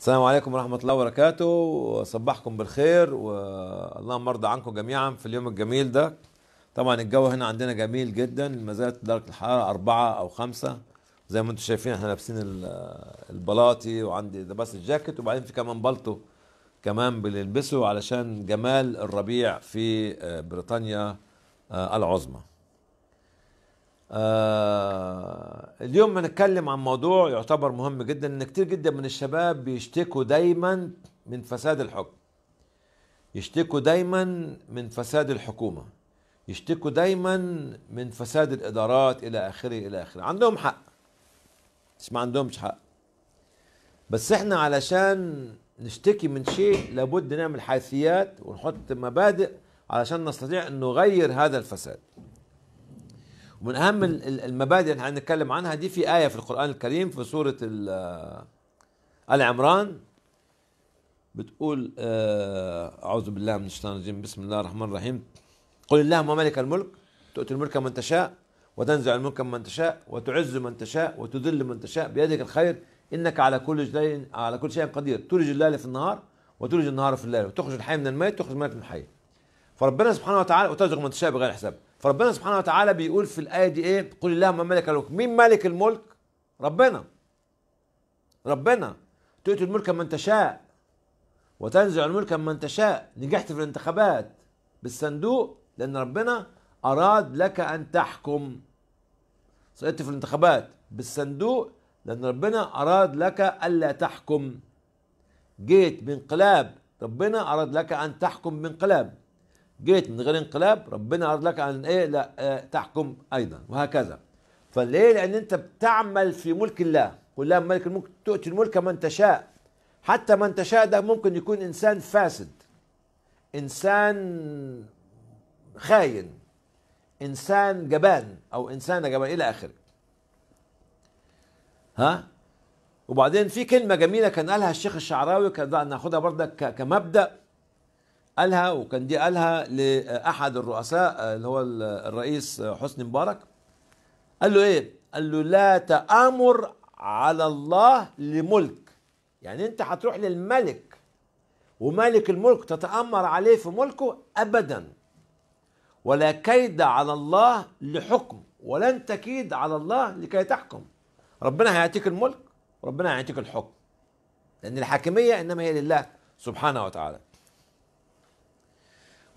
السلام عليكم ورحمة الله وبركاته وصبحكم بالخير والله ارضى عنكم جميعا في اليوم الجميل ده طبعا الجو هنا عندنا جميل جدا ما زالت درجة الحرارة أربعة أو خمسة زي ما انتم شايفين احنا لابسين البلاطي وعندي بس الجاكيت وبعدين في كمان بلطو كمان بنلبسه علشان جمال الربيع في آه، بريطانيا آه، العظمى آه اليوم بنتكلم عن موضوع يعتبر مهم جدا ان كتير جدا من الشباب بيشتكوا دايما من فساد الحكم يشتكوا دايما من فساد الحكومه يشتكوا دايما من فساد الادارات الى اخره الى اخره عندهم حق مش ما عندهمش حق بس احنا علشان نشتكي من شيء لابد نعمل حيثيات ونحط مبادئ علشان نستطيع ان نغير هذا الفساد ومن اهم المبادئ اللي هنتكلم عنها دي في ايه في القران الكريم في سوره ال عمران بتقول آه، اعوذ بالله من الشيطان الرجيم بسم الله الرحمن الرحيم قل اللهم مالك الملك تؤتي الملك من تشاء وتنزع الملك من تشاء وتعز من تشاء وتذل من تشاء بيدك الخير انك على كل على كل شيء قدير تولج الليل في النهار وتولج النهار في الليل وتخرج الحي من الميت وتخرج الميت من الحي فربنا سبحانه وتعالى وترزق من تشاء بغير حساب فربنا سبحانه وتعالى بيقول في الايه دي ايه قل اللهم ملك الملك مين مالك الملك ربنا ربنا تؤتي الملك من تشاء وتنزع الملك من تشاء نجحت في الانتخابات بالصندوق لان ربنا اراد لك ان تحكم سقطت في الانتخابات بالصندوق لان ربنا اراد لك الا تحكم جيت بانقلاب ربنا اراد لك ان تحكم بانقلاب جيت من غير انقلاب ربنا عرض لك ان ايه لا آه تحكم ايضا وهكذا فليه لان انت بتعمل في ملك الله قل ملك الملك تؤتي الملك من تشاء حتى من تشاء ده ممكن يكون انسان فاسد انسان خاين انسان جبان او انسانه جبان الى اخره ها وبعدين في كلمه جميله كان قالها الشيخ الشعراوي كان ناخدها برضك كمبدا قالها وكان دي قالها لاحد الرؤساء آه، اللي هو الرئيس آه، حسني مبارك قال له ايه قال له لا تامر على الله لملك يعني انت هتروح للملك ومالك الملك تتامر عليه في ملكه ابدا ولا كيد على الله لحكم ولن تكيد على الله لكي تحكم ربنا هيعطيك الملك ربنا هيعطيك الحكم لان الحاكميه انما هي لله سبحانه وتعالى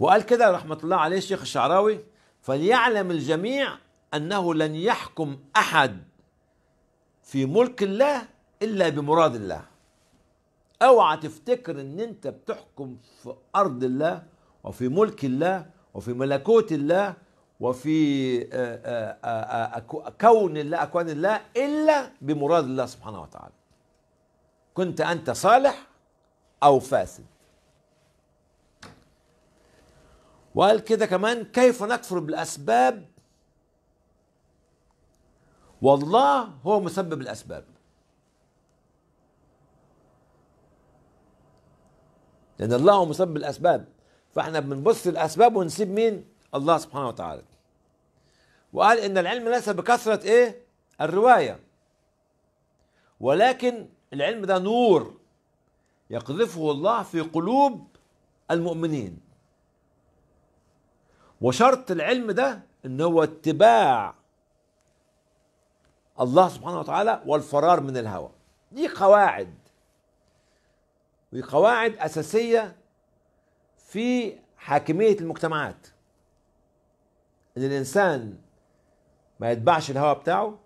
وقال كده رحمة الله عليه الشيخ الشعراوي فليعلم الجميع أنه لن يحكم أحد في ملك الله إلا بمراد الله اوعى تفتكر ان انت بتحكم في ارض الله وفي ملك الله وفي ملكوت الله وفي آه، آه، آه، كون الله اكوان الله الا بمراد الله سبحانه وتعالى كنت انت صالح او فاسد وقال كده كمان كيف نكفر بالأسباب والله هو مسبب الأسباب لأن الله هو مسبب الأسباب فاحنا بنبص الأسباب ونسيب مين الله سبحانه وتعالى وقال إن العلم ليس بكثرة إيه الرواية ولكن العلم ده نور يقذفه الله في قلوب المؤمنين وشرط العلم ده ان هو اتباع الله سبحانه وتعالى والفرار من الهوى دي قواعد ودي قواعد اساسيه في حاكميه المجتمعات ان الانسان ما يتبعش الهوى بتاعه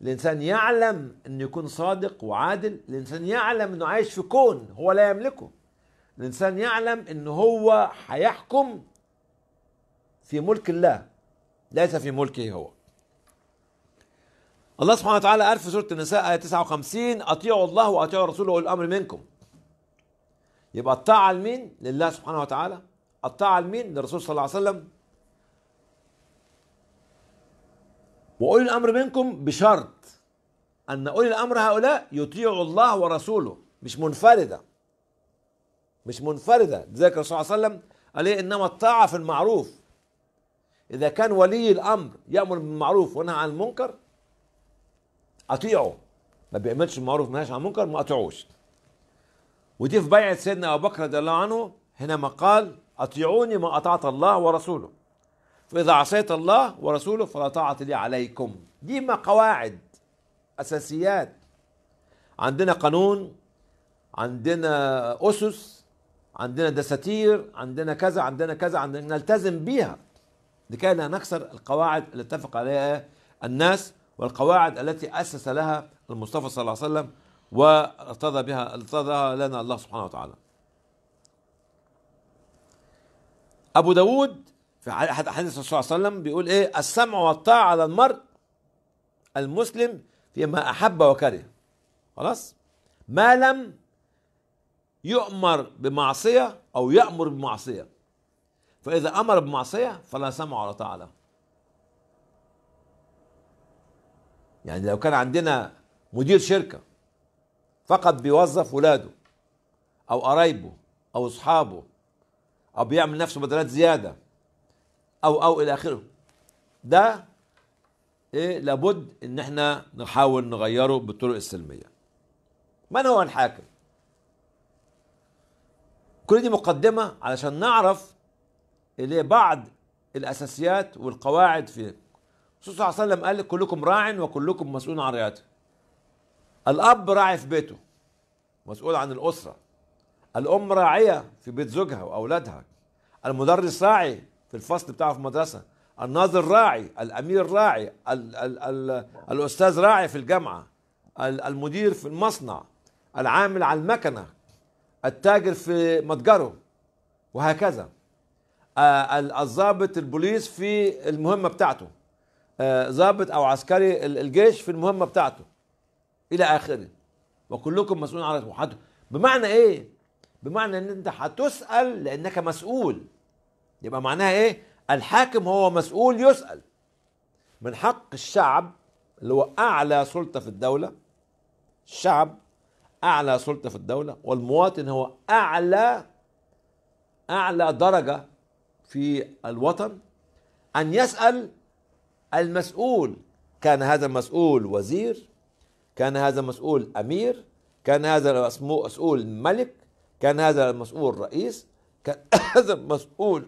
الانسان يعلم انه يكون صادق وعادل الانسان يعلم انه عايش في كون هو لا يملكه الانسان يعلم ان هو هيحكم في ملك الله ليس في ملكه هو الله سبحانه وتعالى قال في سوره النساء ايه 59 اطيعوا الله واطيعوا الرسول واولي الامر منكم يبقى الطاعه لمين لله سبحانه وتعالى الطاعه لمين للرسول صلى الله عليه وسلم واولي الامر منكم بشرط ان اولي الامر هؤلاء يطيعوا الله ورسوله مش منفرده مش منفرده لذلك الرسول صلى الله عليه وسلم قال ايه انما الطاعه في المعروف إذا كان ولي الأمر يأمر بالمعروف وينهى عن المنكر أطيعه ما بيعملش المعروف ما عن المنكر ما أطيعوش ودي في بيعة سيدنا أبو بكر رضي الله عنه حينما قال أطيعوني ما أطعت الله ورسوله فإذا عصيت الله ورسوله فلا طاعة لي عليكم دي ما قواعد أساسيات عندنا قانون عندنا أسس عندنا دساتير عندنا كذا عندنا كذا عندنا نلتزم بيها لكي لا نكسر القواعد التي اتفق عليها الناس والقواعد التي أسس لها المصطفى صلى الله عليه وسلم وارتضى بها ارتضى لنا الله سبحانه وتعالى أبو داود في أحد أحاديث الرسول صلى الله عليه وسلم بيقول إيه السمع والطاعة على المرء المسلم فيما أحب وكره خلاص ما لم يؤمر بمعصية أو يأمر بمعصية فإذا أمر بمعصية فلا سمع ولا طاعة له يعني لو كان عندنا مدير شركة فقط بيوظف ولاده أو قرايبه أو أصحابه أو بيعمل نفسه بدلات زيادة أو أو إلى آخره ده إيه لابد إن إحنا نحاول نغيره بالطرق السلمية من هو الحاكم؟ كل دي مقدمة علشان نعرف اللي بعض الأساسيات والقواعد في الرسول صلى الله عليه وسلم قال كلكم راع وكلكم مسؤول عن رعيته الأب راعي في بيته مسؤول عن الأسرة الأم راعية في بيت زوجها وأولادها المدرس راعي في الفصل بتاعه في المدرسة الناظر راعي الأمير راعي الـ الـ الـ الأستاذ راعي في الجامعة المدير في المصنع العامل على المكنة التاجر في متجره وهكذا آه، الضابط البوليس في المهمه بتاعته آه، ضابط او عسكري الجيش في المهمه بتاعته الى اخره وكلكم مسؤول عن وحده بمعنى ايه بمعنى ان انت هتسال لانك مسؤول يبقى معناها ايه الحاكم هو مسؤول يسال من حق الشعب اللي هو اعلى سلطه في الدوله الشعب اعلى سلطه في الدوله والمواطن هو اعلى اعلى درجه في الوطن أن يسأل المسؤول كان هذا المسؤول وزير كان هذا المسؤول أمير كان هذا المسؤول ملك كان هذا المسؤول رئيس كان هذا المسؤول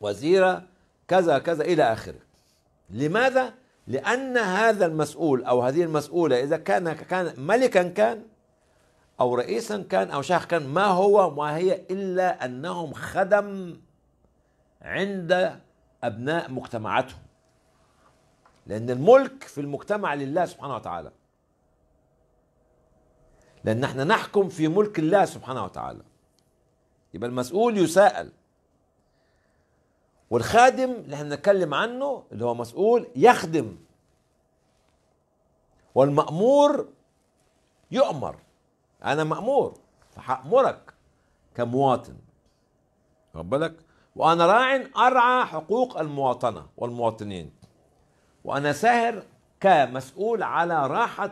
وزيرة كذا كذا إلى آخره لماذا؟ لأن هذا المسؤول أو هذه المسؤولة إذا كان كان ملكا كان أو رئيسا كان أو شيخ كان ما هو ما هي إلا أنهم خدم عند أبناء مجتمعاتهم لأن الملك في المجتمع لله سبحانه وتعالى لأن احنا نحكم في ملك الله سبحانه وتعالى يبقى المسؤول يساءل والخادم اللي احنا بنتكلم عنه اللي هو مسؤول يخدم والمأمور يؤمر أنا مأمور فحأمرك كمواطن واخد بالك وأنا راع أرعى حقوق المواطنة والمواطنين وأنا ساهر كمسؤول على راحة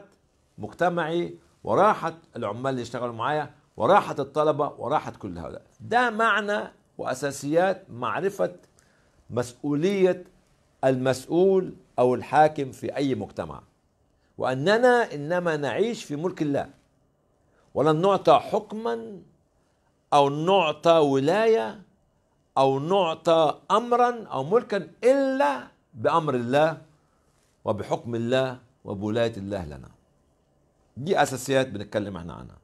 مجتمعي وراحة العمال اللي يشتغلوا معايا وراحة الطلبة وراحة كل هؤلاء ده معنى وأساسيات معرفة مسؤولية المسؤول أو الحاكم في أي مجتمع وأننا إنما نعيش في ملك الله ولن نعطى حكما أو نعطى ولاية أو نعطى أمرا أو ملكا إلا بأمر الله وبحكم الله وبولاية الله لنا دي أساسيات بنتكلم احنا عنها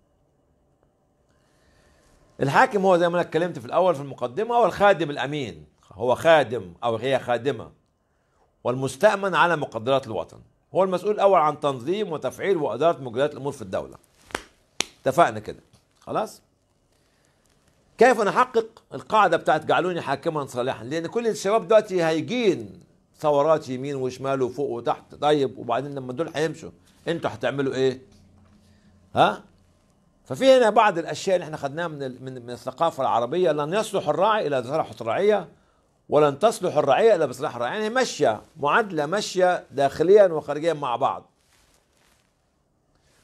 الحاكم هو زي ما انا اتكلمت في الاول في المقدمه هو الخادم الامين هو خادم او هي خادمه والمستامن على مقدرات الوطن هو المسؤول الاول عن تنظيم وتفعيل واداره مجريات الامور في الدوله اتفقنا كده خلاص كيف نحقق القاعدة بتاعت جعلوني حاكما صالحا لأن كل الشباب دلوقتي هيجين ثورات يمين وشمال وفوق وتحت طيب وبعدين لما دول هيمشوا انتوا هتعملوا ايه ها ففي هنا بعض الاشياء اللي احنا خدناها من من, من الثقافه العربيه لن يصلح الراعي الا بصلاح الرعيه ولن تصلح الرعيه الا بصلاح الرعيه يعني ماشيه معادله ماشيه داخليا وخارجيا مع بعض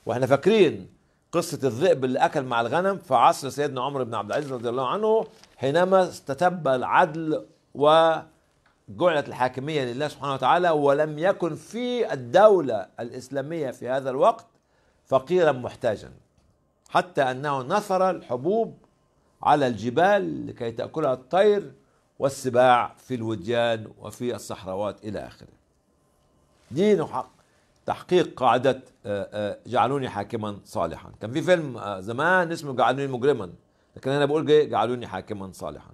واحنا فاكرين قصة الذئب اللي أكل مع الغنم في عصر سيدنا عمر بن عبد العزيز رضي الله عنه حينما استتب العدل وجعلت الحاكمية لله سبحانه وتعالى ولم يكن في الدولة الإسلامية في هذا الوقت فقيرا محتاجا حتى أنه نثر الحبوب على الجبال لكي تأكلها الطير والسباع في الوديان وفي الصحراوات إلى آخره دي نحق تحقيق قاعدة آه، آه، جعلوني حاكما صالحا كان في فيلم آه، زمان اسمه جعلوني مجرما لكن أنا بقول إيه؟ جعلوني حاكما صالحا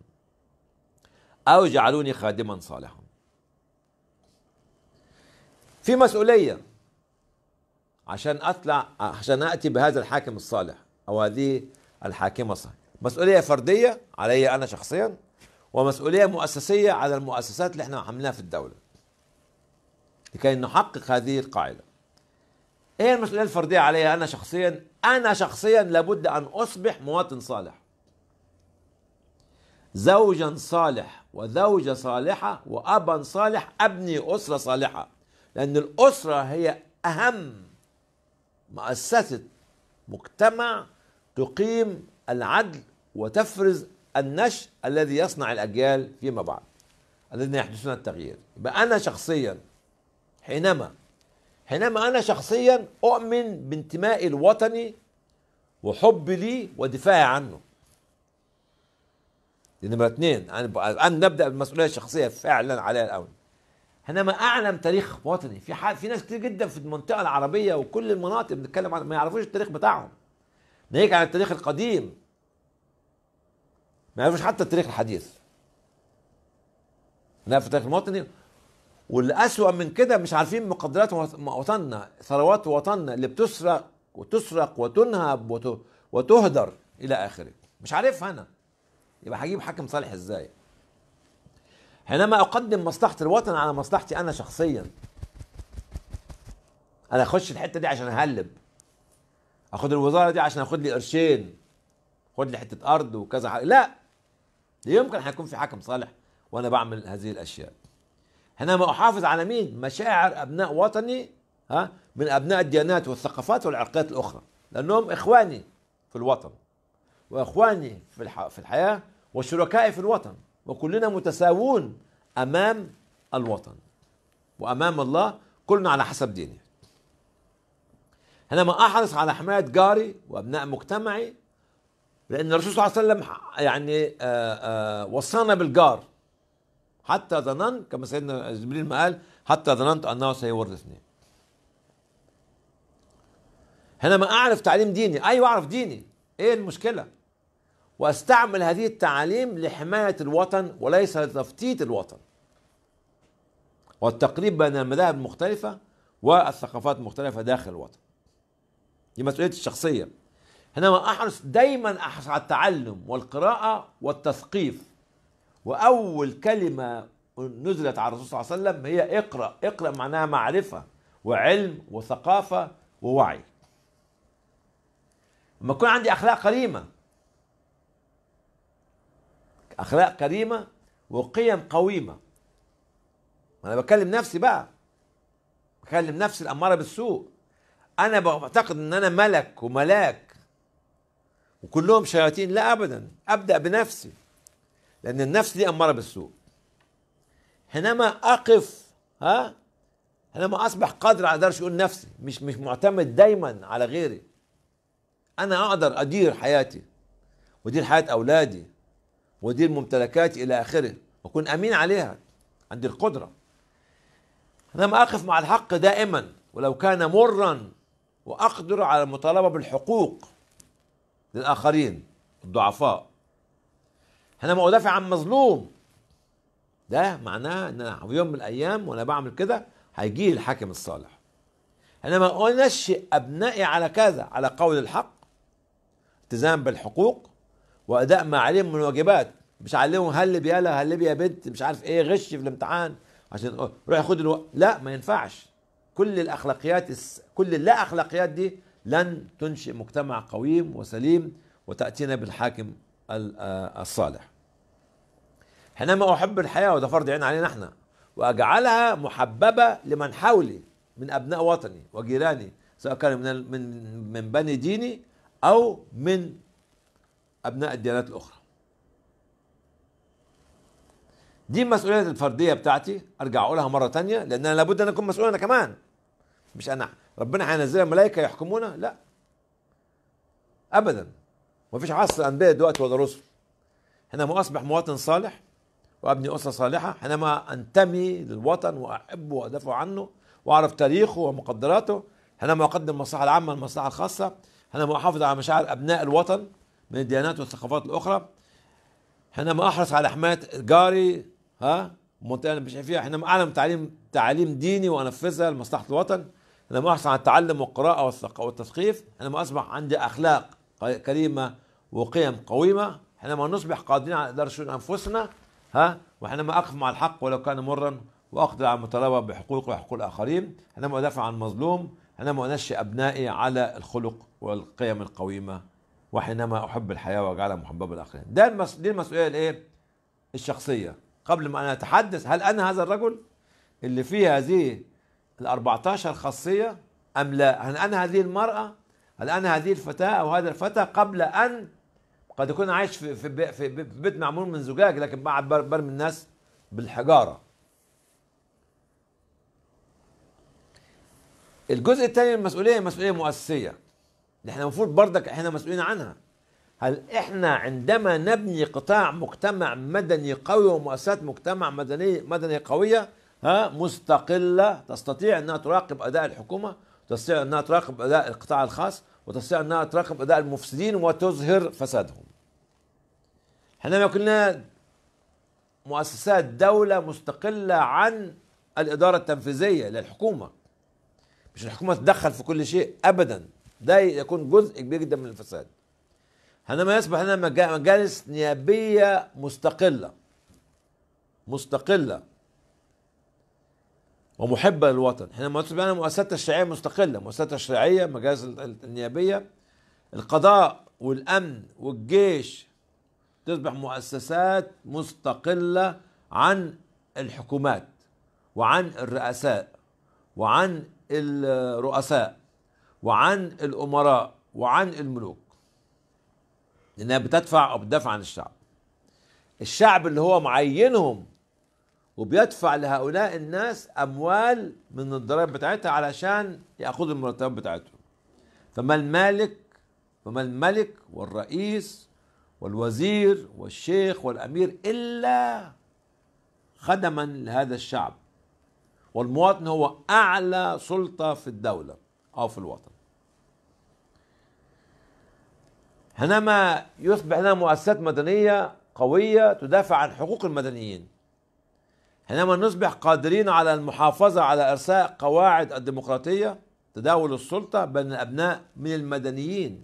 أو جعلوني خادما صالحا في مسؤولية عشان أطلع عشان أتي بهذا الحاكم الصالح أو هذه الحاكمة الصالحة مسؤولية فردية علي أنا شخصيا ومسؤولية مؤسسية على المؤسسات اللي احنا عاملينها في الدولة لكي نحقق هذه القاعدة ايه المسؤولية الفردية علي انا شخصيا انا شخصيا لابد ان اصبح مواطن صالح زوجا صالح وزوجة صالحة وأبا صالح أبني أسرة صالحة لأن الأسرة هي أهم مؤسسة مجتمع تقيم العدل وتفرز النشء الذي يصنع الأجيال فيما بعد الذين يحدثون التغيير يبقى أنا شخصيا حينما حينما أنا شخصيا أؤمن بانتمائي الوطني وحبي ليه ودفاعي عنه دي نمرة اثنين أنا نبدأ بالمسؤولية الشخصية فعلا عليها الأول حينما أعلم تاريخ وطني في حال في ناس كتير جدا في المنطقة العربية وكل المناطق بنتكلم عن ما يعرفوش التاريخ بتاعهم ناهيك عن التاريخ القديم ما يعرفوش حتى التاريخ الحديث لا في التاريخ الوطني والأسوأ من كده مش عارفين مقدرات وطننا ثروات وطننا اللي بتسرق وتسرق وتنهب وتهدر إلى آخره مش عارفها أنا يبقى هجيب حاكم صالح إزاي حينما أقدم مصلحة الوطن على مصلحتي أنا شخصيا أنا أخش الحتة دي عشان أهلب أخد الوزارة دي عشان أخد لي قرشين خد لي حتة أرض وكذا حاجة لا يمكن هيكون في حاكم صالح وأنا بعمل هذه الأشياء حينما احافظ على مين؟ مشاعر ابناء وطني ها من ابناء الديانات والثقافات والعرقيات الاخرى لانهم اخواني في الوطن واخواني في الح... في الحياه وشركائي في الوطن وكلنا متساوون امام الوطن وامام الله كلنا على حسب ديني حينما احرص على حمايه جاري وابناء مجتمعي لان الرسول صلى الله عليه وسلم يعني آآ آه، آآ آه، وصانا بالجار حتى ظننت كما سيدنا جبريل ما قال حتى ظننت انه سيورثني هنا ما اعرف تعليم ديني ايوه اعرف ديني ايه المشكله واستعمل هذه التعاليم لحمايه الوطن وليس لتفتيت الوطن والتقريب بين المذاهب المختلفه والثقافات المختلفه داخل الوطن دي مسؤوليتي الشخصيه هنا ما احرص دايما احرص على التعلم والقراءه والتثقيف واول كلمه نزلت على الرسول صلى الله عليه وسلم هي اقرا اقرا معناها معرفه وعلم وثقافه ووعي لما يكون عندي اخلاق كريمه اخلاق كريمه وقيم قويمه انا بكلم نفسي بقى بكلم نفسي الاماره بالسوء انا بعتقد ان انا ملك وملاك وكلهم شياطين لا ابدا ابدا بنفسي لأن النفس دي أمارة بالسوء حينما أقف ها حينما أصبح قادر على درش أقول نفسي مش مش معتمد دايما على غيري أنا أقدر أدير حياتي وأدير حياة أولادي وأدير ممتلكاتي إلى آخره وأكون أمين عليها عندي القدرة حينما أقف مع الحق دائما ولو كان مرا وأقدر على المطالبة بالحقوق للآخرين الضعفاء انا ما ادافع عن مظلوم ده معناه ان انا في يوم من الايام وانا بعمل كده هيجي الحاكم الصالح انا ما انشئ ابنائي على كذا على قول الحق التزام بالحقوق واداء ما عليهم من واجبات مش علمهم هل يالا هل يا بنت مش عارف ايه غش في الامتحان عشان روح خد الوقت لا ما ينفعش كل الاخلاقيات الس... كل اللا اخلاقيات دي لن تنشئ مجتمع قويم وسليم وتاتينا بالحاكم الصالح حينما أحب الحياة وده فرض عين علينا احنا وأجعلها محببة لمن حولي من أبناء وطني وجيراني سواء كان من من من بني ديني أو من أبناء الديانات الأخرى دي مسؤولية الفردية بتاعتي أرجع أقولها مرة تانية لأن أنا لابد أن أكون مسؤول أنا كمان مش أنا ربنا هينزل ملائكة يحكمونا لا أبدا ومفيش عصر انبياء دلوقتي ولا رسل حينما ما اصبح مواطن صالح وابني اسره صالحه حينما انتمي للوطن واحبه وادافع عنه واعرف تاريخه ومقدراته حينما اقدم المصلحه العامه للمصلحه الخاصه حينما احافظ على مشاعر ابناء الوطن من الديانات والثقافات الاخرى حينما احرص على حمايه جاري ها المنطقه اللي مش فيها حينما اعلم تعليم تعليم ديني وانفذها لمصلحه الوطن حينما احرص على التعلم والقراءه والتثقيف حينما اصبح عندي اخلاق كريمة وقيم قويمة حينما نصبح قادرين على إدارة شؤون أنفسنا ها وحينما أقف مع الحق ولو كان مرا وأقدر على المطالبة بحقوق وحقوق الآخرين حينما أدافع عن المظلوم حينما أنشئ أبنائي على الخلق والقيم القويمة وحينما أحب الحياة وأجعلها محببة للآخرين ده المس... دي المسؤولية الإيه؟ الشخصية قبل ما أنا أتحدث هل أنا هذا الرجل اللي فيه هذه ال 14 خاصية أم لا؟ هل أنا هذه المرأة الآن هذه الفتاة أو هذا الفتى قبل أن قد يكون عايش في في في بيت معمول من زجاج لكن بعد برمي الناس بالحجارة الجزء الثاني المسؤولية مسؤولية مؤسسية احنا المفروض بردك احنا مسؤولين عنها هل احنا عندما نبني قطاع مجتمع مدني قوي ومؤسسات مجتمع مدني مدني قويه ها مستقله تستطيع انها تراقب اداء الحكومه تستطيع انها تراقب اداء القطاع الخاص وتستطيع أنها تراقب أداء المفسدين وتظهر فسادهم حينما كنا مؤسسات دولة مستقلة عن الإدارة التنفيذية للحكومة مش الحكومة تتدخل في كل شيء أبدا ده يكون جزء كبير جدا من الفساد حينما يصبح لنا مجالس نيابية مستقلة مستقلة ومحبه للوطن احنا مؤسسه مؤسسات تشريعيه مستقله مؤسسات تشريعيه مجالس النيابيه القضاء والامن والجيش تصبح مؤسسات مستقله عن الحكومات وعن الرؤساء وعن الرؤساء وعن الامراء وعن الملوك لانها بتدفع او بتدافع عن الشعب الشعب اللي هو معينهم وبيدفع لهؤلاء الناس اموال من الضرائب بتاعتها علشان ياخذوا المرتبات بتاعتهم فما المالك فما الملك والرئيس والوزير والشيخ والامير الا خدما لهذا الشعب والمواطن هو اعلى سلطه في الدوله او في الوطن حينما يصبح لنا مؤسسات مدنيه قويه تدافع عن حقوق المدنيين حينما نصبح قادرين على المحافظة على إرساء قواعد الديمقراطية تداول السلطة بين الأبناء من المدنيين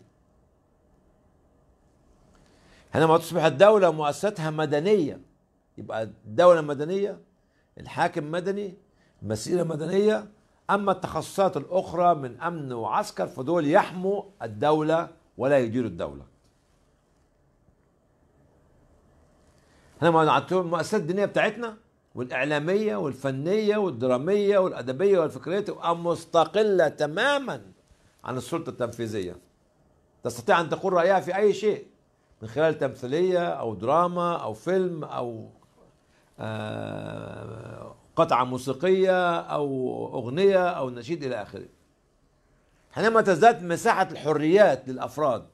حينما تصبح الدولة مؤسستها مدنية يبقى الدولة مدنية الحاكم مدني المسيرة مدنية أما التخصصات الأخرى من أمن وعسكر فدول يحموا الدولة ولا يديروا الدولة احنا المؤسسات الدينية بتاعتنا والإعلامية والفنية والدرامية والأدبية والفكرية تبقى مستقلة تماما عن السلطة التنفيذية تستطيع أن تقول رأيها في أي شيء من خلال تمثيلية أو دراما أو فيلم أو آه، قطعة موسيقية أو أغنية أو نشيد إلى آخره حينما تزداد مساحة الحريات للأفراد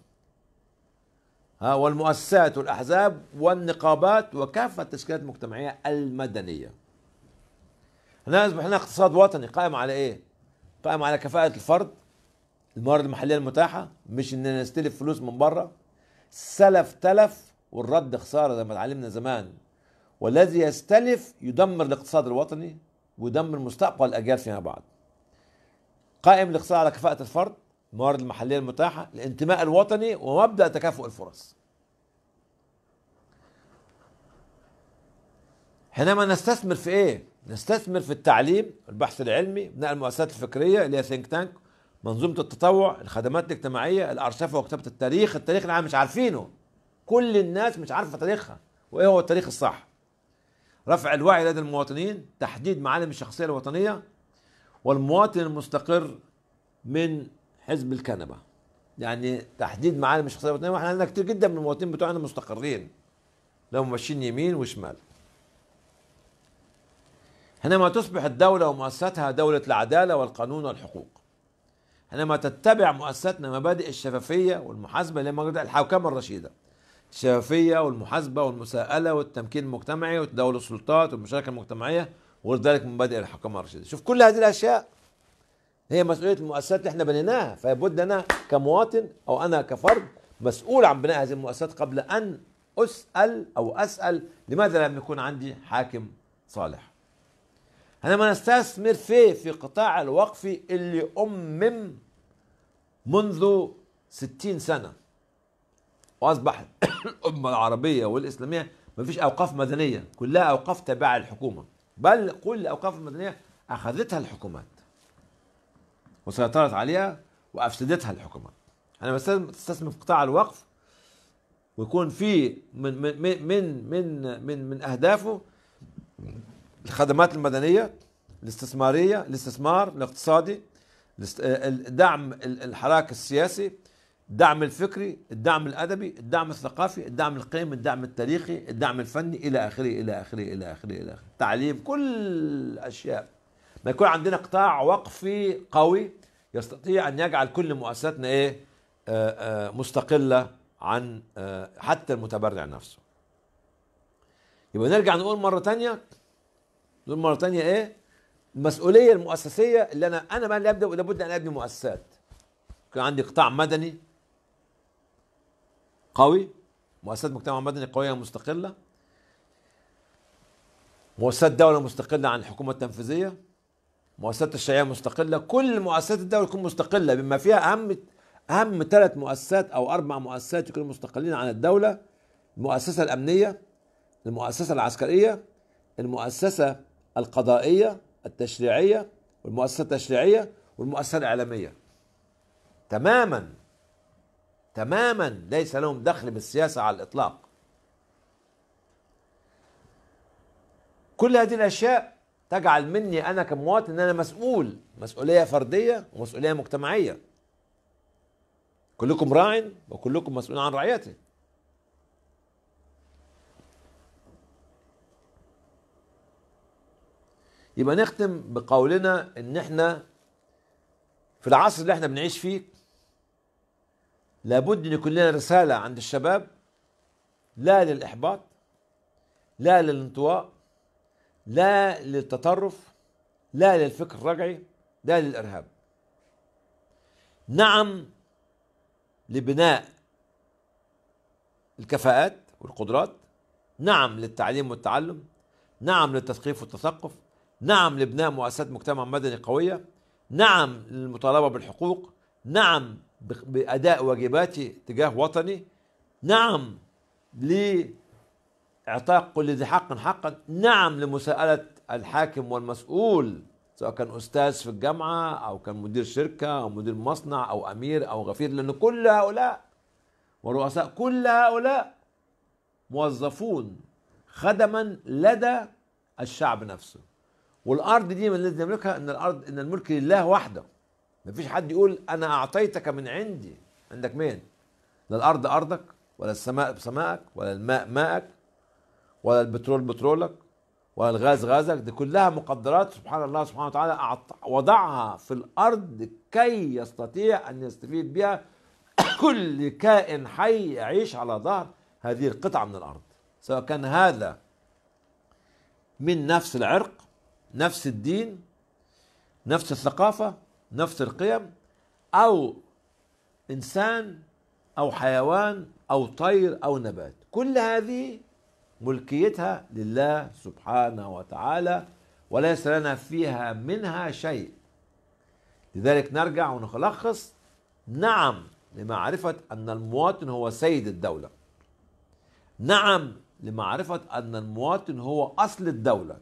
والمؤسسات والأحزاب والنقابات وكافة التشكيلات المجتمعية المدنية هنا يصبح هنا اقتصاد وطني قائم على ايه؟ قائم على كفاءة الفرد الموارد المحلية المتاحة مش اننا نستلف فلوس من بره سلف تلف والرد خسارة زي ما اتعلمنا زمان والذي يستلف يدمر الاقتصاد الوطني ويدمر مستقبل الأجيال فيما بعد قائم الاقتصاد على كفاءة الفرد الموارد المحليه المتاحه الانتماء الوطني ومبدا تكافؤ الفرص حينما نستثمر في ايه نستثمر في التعليم البحث العلمي بناء المؤسسات الفكريه اللي هي ثينك تانك منظومه التطوع الخدمات الاجتماعيه الارشفه وكتابه التاريخ التاريخ اللي مش عارفينه كل الناس مش عارفه تاريخها وايه هو التاريخ الصح رفع الوعي لدى المواطنين تحديد معالم الشخصيه الوطنيه والمواطن المستقر من حزب الكنبه يعني تحديد معالم الشخصيه الوطنيه واحنا عندنا كتير جدا من المواطنين بتوعنا مستقرين لو ماشيين يمين وشمال حينما تصبح الدوله ومؤسستها دوله العداله والقانون والحقوق حينما تتبع مؤسستنا مبادئ الشفافيه والمحاسبه اللي موجوده الحوكمه الرشيده الشفافيه والمحاسبه والمساءله والتمكين المجتمعي وتداول السلطات والمشاركه المجتمعيه وغير ذلك مبادئ الحوكمه الرشيده شوف كل هذه الاشياء هي مسؤوليه المؤسسات اللي احنا بنيناها فيبد انا كمواطن او انا كفرد مسؤول عن بناء هذه المؤسسات قبل ان اسال او اسال لماذا لم يكون عندي حاكم صالح انا ما نستثمر في في قطاع الوقف اللي أمم منذ ستين سنة وأصبح الأمة العربية والإسلامية ما فيش أوقاف مدنية كلها أوقاف تابعة للحكومة بل كل الأوقاف المدنية أخذتها الحكومات وسيطرت عليها وافسدتها الحكومه انا بستثمر في قطاع الوقف ويكون في من من من من من, من اهدافه الخدمات المدنيه الاستثماريه الاستثمار الاقتصادي دعم الحراك السياسي الدعم الفكري الدعم الادبي الدعم الثقافي الدعم القيمي الدعم التاريخي الدعم الفني الى اخره الى اخره الى اخره الى اخره تعليم كل الاشياء ما يكون عندنا قطاع وقفي قوي يستطيع ان يجعل كل مؤسساتنا ايه آه، آه، مستقله عن آه، حتى المتبرع نفسه يبقى نرجع نقول مره تانية نقول مره تانية ايه المسؤوليه المؤسسيه اللي انا انا بقى اللي ابدا ولابد ان ابني مؤسسات يكون عندي قطاع مدني قوي مؤسسات مجتمع مدني قويه مستقله مؤسسات دوله مستقله عن الحكومه التنفيذيه مؤسسات الشيعيه مستقله كل مؤسسات الدوله تكون مستقله بما فيها اهم اهم ثلاث مؤسسات او اربع مؤسسات يكونوا مستقلين عن الدوله المؤسسه الامنيه المؤسسه العسكريه المؤسسه القضائيه التشريعيه والمؤسسه التشريعيه والمؤسسه الاعلاميه تماما تماما ليس لهم دخل بالسياسه على الاطلاق كل هذه الاشياء تجعل مني انا كمواطن ان انا مسؤول مسؤوليه فرديه ومسؤوليه مجتمعيه كلكم راع وكلكم مسؤول عن رعيته يبقى نختم بقولنا ان احنا في العصر اللي احنا بنعيش فيه لابد ان يكون لنا رساله عند الشباب لا للاحباط لا للانطواء لا للتطرف لا للفكر الرجعي لا للارهاب نعم لبناء الكفاءات والقدرات نعم للتعليم والتعلم نعم للتثقيف والتثقف نعم لبناء مؤسسات مجتمع مدني قوية نعم للمطالبة بالحقوق نعم بأداء واجباتي تجاه وطني نعم ل إعطاء كل ذي حق حقا نعم لمساءلة الحاكم والمسؤول سواء كان أستاذ في الجامعة أو كان مدير شركة أو مدير مصنع أو أمير أو غفير لأن كل هؤلاء ورؤساء كل هؤلاء موظفون خدما لدى الشعب نفسه والأرض دي من الذي يملكها أن الأرض أن الملك لله وحده مفيش حد يقول أنا أعطيتك من عندي عندك مين؟ لا الأرض أرضك ولا السماء سماءك ولا الماء ماءك ولا البترول بترولك ولا الغاز غازك دي كلها مقدرات سبحان الله سبحانه وتعالى وضعها في الارض كي يستطيع ان يستفيد بها كل كائن حي يعيش على ظهر هذه القطعه من الارض سواء كان هذا من نفس العرق نفس الدين نفس الثقافه نفس القيم او انسان او حيوان او طير او نبات كل هذه ملكيتها لله سبحانه وتعالى وليس لنا فيها منها شيء لذلك نرجع ونلخص نعم لمعرفة أن المواطن هو سيد الدولة نعم لمعرفة أن المواطن هو أصل الدولة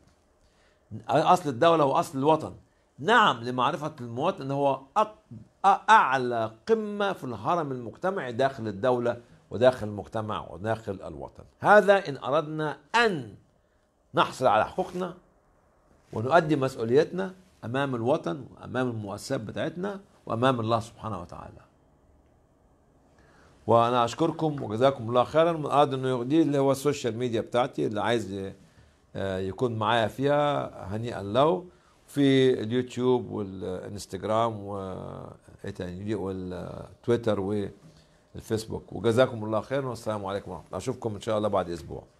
أصل الدولة وأصل الوطن نعم لمعرفة المواطن أنه هو أعلى قمة في الهرم المجتمعي داخل الدولة وداخل المجتمع وداخل الوطن هذا إن أردنا أن نحصل على حقوقنا ونؤدي مسؤوليتنا أمام الوطن وأمام المؤسسات بتاعتنا وأمام الله سبحانه وتعالى وأنا أشكركم وجزاكم الله خيرا من أراد أنه يؤدي اللي هو السوشيال ميديا بتاعتي اللي عايز آه، يكون معايا فيها هنيئا له في اليوتيوب والانستجرام وتويتر إيه والتويتر و الفيسبوك وجزاكم الله خير والسلام عليكم ورحمه الله اشوفكم ان شاء الله بعد اسبوع